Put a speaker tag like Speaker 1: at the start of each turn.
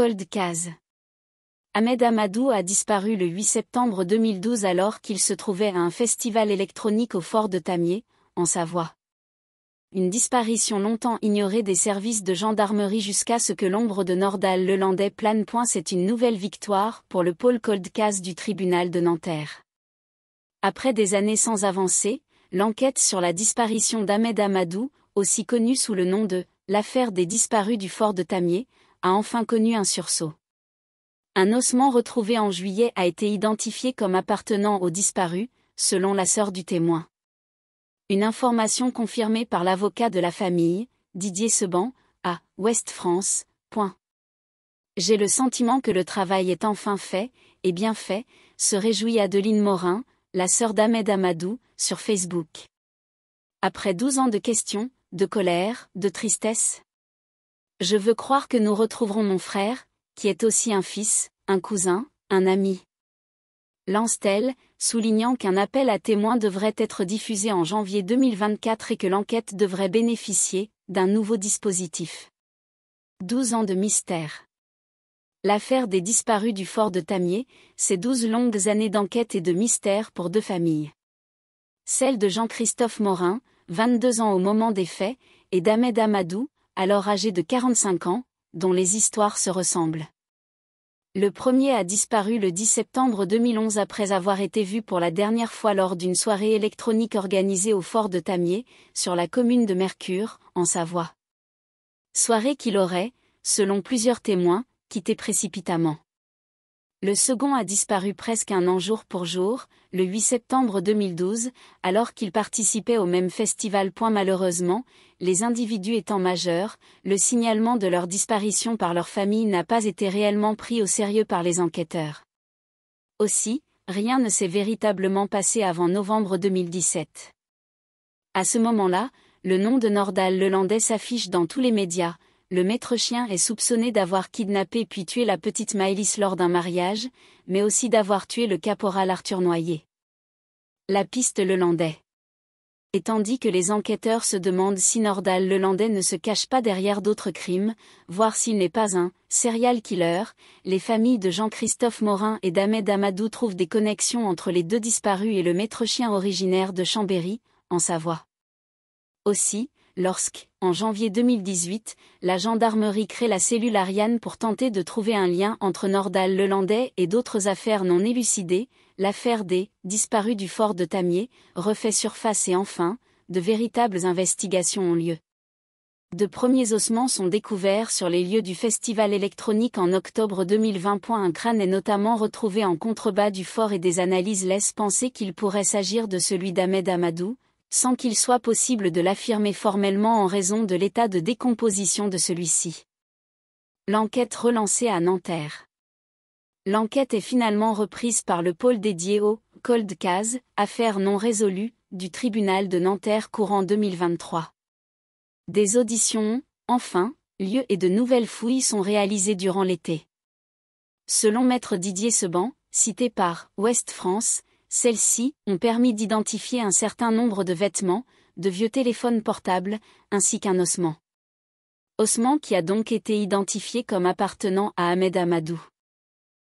Speaker 1: Cold Case. Ahmed Amadou a disparu le 8 septembre 2012 alors qu'il se trouvait à un festival électronique au fort de Tamier, en Savoie. Une disparition longtemps ignorée des services de gendarmerie jusqu'à ce que l'ombre de Nordal Lelandais plane. C'est une nouvelle victoire pour le pôle Cold Case du tribunal de Nanterre. Après des années sans avancée, l'enquête sur la disparition d'Ahmed Amadou, aussi connue sous le nom de l'affaire des disparus du fort de Tamier, a enfin connu un sursaut. Un ossement retrouvé en juillet a été identifié comme appartenant au disparu, selon la sœur du témoin. Une information confirmée par l'avocat de la famille, Didier Seban, à Ouest France. J'ai le sentiment que le travail est enfin fait, et bien fait, se réjouit Adeline Morin, la sœur d'Ahmed Amadou, sur Facebook. Après douze ans de questions, de colère, de tristesse, je veux croire que nous retrouverons mon frère, qui est aussi un fils, un cousin, un ami. Lance-t-elle, soulignant qu'un appel à témoins devrait être diffusé en janvier 2024 et que l'enquête devrait bénéficier d'un nouveau dispositif. 12 ans de mystère. L'affaire des disparus du fort de Tamier, ces 12 longues années d'enquête et de mystère pour deux familles. Celle de Jean-Christophe Morin, 22 ans au moment des faits, et d'Ahmed Amadou, alors âgé de 45 ans, dont les histoires se ressemblent. Le premier a disparu le 10 septembre 2011 après avoir été vu pour la dernière fois lors d'une soirée électronique organisée au fort de Tamier, sur la commune de Mercure, en Savoie. Soirée qu'il aurait, selon plusieurs témoins, quitté précipitamment. Le second a disparu presque un an jour pour jour, le 8 septembre 2012, alors qu'il participait au même festival. malheureusement, les individus étant majeurs, le signalement de leur disparition par leur famille n'a pas été réellement pris au sérieux par les enquêteurs. Aussi, rien ne s'est véritablement passé avant novembre 2017. À ce moment-là, le nom de Nordal Lelandais s'affiche dans tous les médias, le maître chien est soupçonné d'avoir kidnappé puis tué la petite Maëlys lors d'un mariage, mais aussi d'avoir tué le caporal Arthur Noyer. La piste le landais. Et tandis que les enquêteurs se demandent si Nordal Lelandais ne se cache pas derrière d'autres crimes, voire s'il n'est pas un serial killer, les familles de Jean-Christophe Morin et d'Ahmed Amadou trouvent des connexions entre les deux disparus et le maître chien originaire de Chambéry, en Savoie. Aussi, lorsque, en janvier 2018, la gendarmerie crée la cellule Ariane pour tenter de trouver un lien entre Nordal Lelandais et d'autres affaires non élucidées, l'affaire des disparue du fort de Tamier refait surface et enfin, de véritables investigations ont lieu. De premiers ossements sont découverts sur les lieux du festival électronique en octobre 2020. Un crâne est notamment retrouvé en contrebas du fort et des analyses laissent penser qu'il pourrait s'agir de celui d'Ahmed Amadou, sans qu'il soit possible de l'affirmer formellement en raison de l'état de décomposition de celui-ci. L'enquête relancée à Nanterre. L'enquête est finalement reprise par le pôle dédié au Cold Case, affaire non résolue, du tribunal de Nanterre courant 2023. Des auditions, enfin, lieu et de nouvelles fouilles sont réalisées durant l'été. Selon maître Didier Seban, cité par Ouest France, celles-ci ont permis d'identifier un certain nombre de vêtements, de vieux téléphones portables, ainsi qu'un ossement. Ossement qui a donc été identifié comme appartenant à Ahmed Amadou.